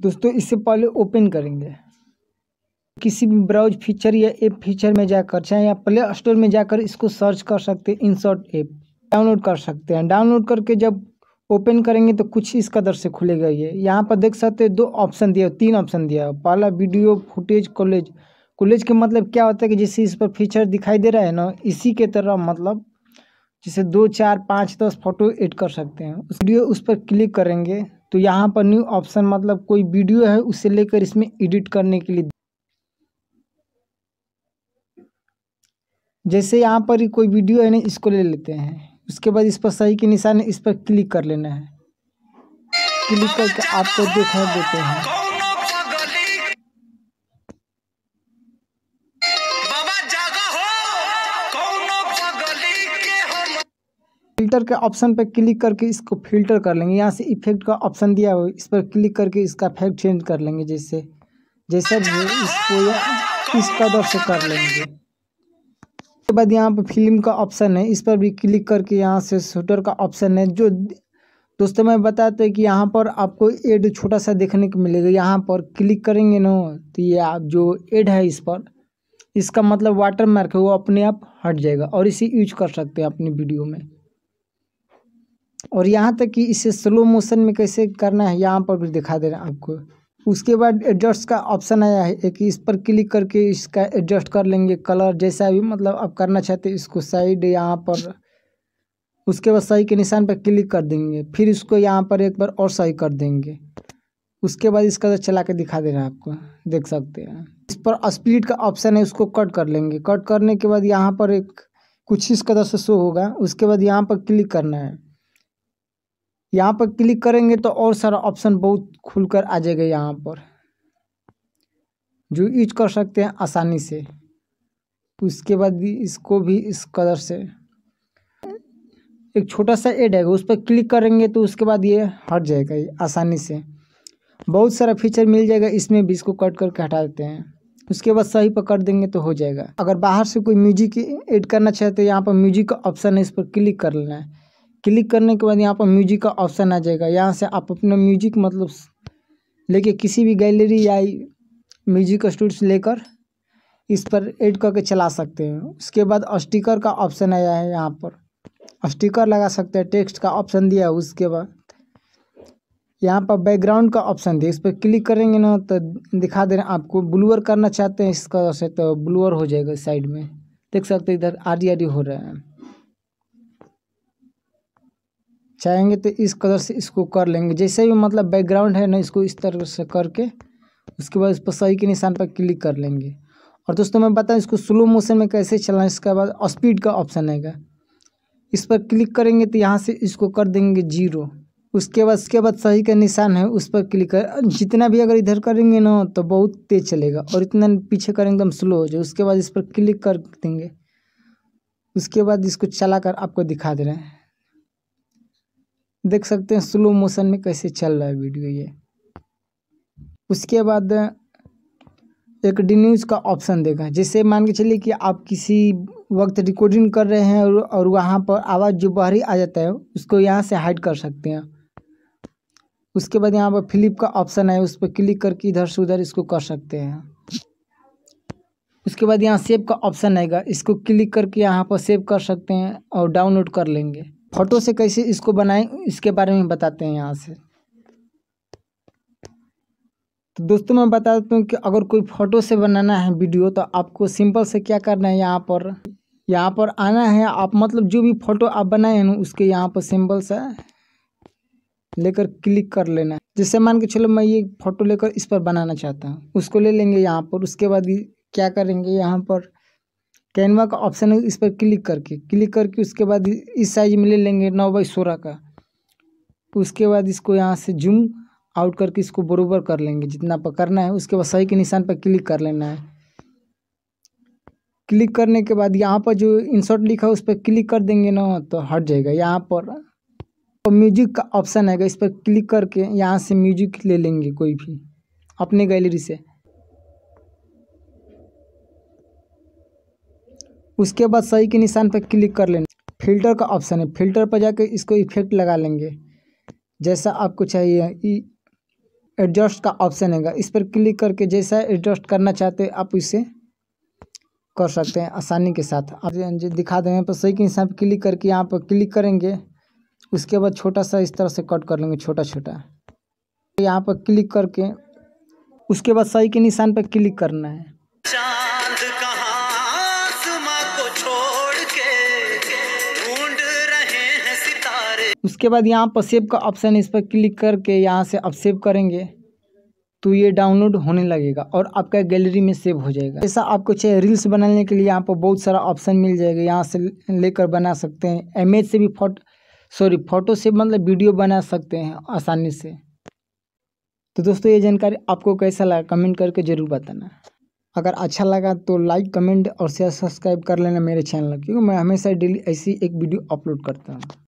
दोस्तों इससे पहले ओपन करेंगे किसी भी ब्राउज फीचर या ऐप फीचर में जाकर चाहे या प्ले स्टोर में जाकर इसको सर्च कर सकते हैं इंसर्ट ऐप डाउनलोड कर सकते हैं डाउनलोड करके जब ओपन करेंगे तो कुछ इस कदर से खुलेगा ये यहाँ पर देख सकते हैं दो ऑप्शन दिया तीन ऑप्शन दिया पहला वीडियो फुटेज कॉलेज कॉलेज के मतलब क्या होता है कि जैसे इस पर फीचर दिखाई दे रहा है ना इसी के तरह मतलब जैसे दो चार पाँच दस फोटो एड कर सकते हैं उस वीडियो उस पर क्लिक करेंगे तो यहाँ पर न्यू ऑप्शन मतलब कोई वीडियो है उसे लेकर इसमें एडिट करने के लिए जैसे यहाँ पर कोई वीडियो है ना इसको ले लेते हैं उसके बाद इस पर सही के निशान है इस पर क्लिक कर लेना है क्लिक करके आपको देखा देते हैं फ़िल्टर के ऑप्शन पर क्लिक करके इसको फिल्टर कर लेंगे यहाँ से इफेक्ट का ऑप्शन दिया हुआ इस पर क्लिक करके इसका इफेक्ट चेंज कर लेंगे जैसे भी इसको इस कदर से कर लेंगे उसके बाद यहाँ पर फिल्म का ऑप्शन है इस पर भी क्लिक करके यहाँ से शूटर का ऑप्शन है जो दोस्तों मैं बताते हैं कि यहाँ पर आपको एड छोटा सा देखने को मिलेगा यहाँ पर क्लिक करेंगे ना तो ये आप जो एड है इस पर इसका मतलब वाटर मार्क है वो अपने आप हट जाएगा और इसे यूज कर सकते हैं अपनी वीडियो में और यहाँ तक कि इसे स्लो मोशन में कैसे करना है यहाँ पर भी दिखा दे रहे हैं आपको उसके बाद एडजस्ट का ऑप्शन आया है एक इस पर क्लिक करके इसका एडजस्ट कर लेंगे कलर जैसा भी मतलब आप करना चाहते हैं इसको साइड यहाँ पर उसके बाद सही के निशान पर क्लिक कर देंगे फिर इसको यहाँ पर एक बार और सही कर देंगे उसके बाद इसका तो चला के दिखा दे रहे हैं आपको देख सकते हैं इस पर स्पीड का ऑप्शन है उसको कट कर लेंगे कट करने के बाद यहाँ पर एक कुछ इस कदर से शो होगा उसके बाद यहाँ पर क्लिक करना है यहाँ पर क्लिक करेंगे तो और सारा ऑप्शन बहुत खुलकर आ जाएगा यहाँ पर जो यूज कर सकते हैं आसानी से उसके बाद भी इसको भी इस कलर से एक छोटा सा एड आएगा उस पर क्लिक करेंगे तो उसके बाद ये हट जाएगा ये आसानी से बहुत सारा फीचर मिल जाएगा इसमें भी इसको कट करके हटा देते हैं उसके बाद सही पर कर देंगे तो हो जाएगा अगर बाहर से कोई म्यूजिक ऐड करना चाहे तो यहाँ पर म्यूजिक का ऑप्शन है इस पर क्लिक कर लेना है क्लिक करने के बाद यहाँ पर म्यूजिक का ऑप्शन आ जाएगा यहाँ से आप अपना म्यूजिक मतलब लेके किसी भी गैलरी या म्यूजिक स्टूडियो लेकर इस पर ऐड करके चला सकते हैं उसके बाद स्टिकर का ऑप्शन आया है यहाँ पर स्टिकर लगा सकते हैं टेक्स्ट का ऑप्शन दिया है उसके बाद यहाँ पर बैकग्राउंड का ऑप्शन दिया इस पर क्लिक करेंगे ना तो दिखा दे रहे हैं आपको ब्लूअर करना चाहते हैं इसका से तो ब्लूअर हो जाएगा साइड में देख सकते इधर आर डी हो रहे हैं चाहेंगे तो इस कलर से इसको कर लेंगे जैसे भी मतलब बैकग्राउंड है ना इसको इस तरह से करके उसके बाद इस पर सही के निशान पर क्लिक कर लेंगे और दोस्तों मैं बताऊँ इसको स्लो मोशन में कैसे चलाएं इसके बाद स्पीड का ऑप्शन आएगा इस पर क्लिक करेंगे तो यहाँ से इसको कर देंगे जीरो उसके बाद उसके बाद सही का निशान है उस पर क्लिक कर जितना भी अगर इधर करेंगे ना तो बहुत तेज चलेगा और इतना पीछे करेंगे एकदम तो स्लो हो जाए उसके बाद इस पर क्लिक कर देंगे उसके बाद इसको चला कर आपको दिखा दे रहे हैं देख सकते हैं स्लो मोशन में कैसे चल रहा है वीडियो ये उसके बाद एक डी न्यूज़ का ऑप्शन देगा जैसे मान के चलिए कि आप किसी वक्त रिकॉर्डिंग कर रहे हैं और, और वहाँ पर आवाज़ जो बाहरी आ जाता है उसको यहाँ से हाइड कर सकते हैं उसके बाद यहाँ पर फ्लिप का ऑप्शन है उस पर क्लिक करके इधर से उधर इसको कर सकते हैं उसके बाद यहाँ सेव का ऑप्शन आएगा इसको क्लिक करके यहाँ पर सेव कर सकते हैं और डाउनलोड कर लेंगे फोटो से कैसे इसको बनाएं इसके बारे में बताते हैं यहाँ से तो दोस्तों मैं बता देता हूँ कि अगर कोई फ़ोटो से बनाना है वीडियो तो आपको सिंपल से क्या करना है यहाँ पर यहाँ पर आना है आप मतलब जो भी फ़ोटो आप बनाए हैं ना उसके यहाँ पर सिंपल से लेकर क्लिक कर लेना है जैसे मान के चलो मैं ये फ़ोटो लेकर इस पर बनाना चाहता हूँ उसको ले लेंगे यहाँ पर उसके बाद क्या करेंगे यहाँ पर कैनवा का ऑप्शन है इस पर क्लिक करके क्लिक करके उसके बाद इस साइज में ले लेंगे नौ बाई सोलह का तो उसके बाद इसको यहाँ से जूम आउट करके इसको बरूबर कर लेंगे जितना पर करना है उसके बाद सही के निशान पर क्लिक कर लेना है क्लिक करने के बाद यहाँ पर जो इंसर्ट लिखा है उस पर क्लिक कर देंगे ना तो हट जाएगा यहाँ पर और म्यूजिक का ऑप्शन आएगा इस पर क्लिक करके यहाँ से म्यूजिक ले लेंगे कोई भी अपने गैलरी से उसके बाद सही के निशान पर क्लिक कर लेना फिल्टर का ऑप्शन है फिल्टर पर जाकर इसको इफेक्ट लगा लेंगे जैसा आपको चाहिए एडजस्ट का ऑप्शन है इस पर क्लिक करके जैसा एडजस्ट करना चाहते हैं आप इसे कर सकते हैं आसानी के साथ आप हाँ दिखा दें पर सही के निशान पर क्लिक करके यहाँ पर क्लिक करेंगे उसके बाद छोटा सा इस तरह से कट कर लेंगे छोटा छोटा यहाँ पर क्लिक करके उसके बाद सही के निशान पर क्लिक करना है उसके बाद यहाँ पर सेव का ऑप्शन इस पर क्लिक करके यहाँ से आप सेव करेंगे तो ये डाउनलोड होने लगेगा और आपका गैलरी में सेव हो जाएगा ऐसा आपको चाहे रील्स बनाने के लिए यहाँ पर बहुत सारा ऑप्शन मिल जाएगा यहाँ से लेकर बना सकते हैं इमेज से भी फोटो सॉरी फोटो से मतलब वीडियो बना सकते हैं आसानी से तो दोस्तों ये जानकारी आपको कैसा लगा कमेंट करके ज़रूर बताना अगर अच्छा लगा तो लाइक कमेंट और शेयर सब्सक्राइब कर लेना मेरे चैनल क्योंकि मैं हमेशा डेली ऐसी एक वीडियो अपलोड करता हूँ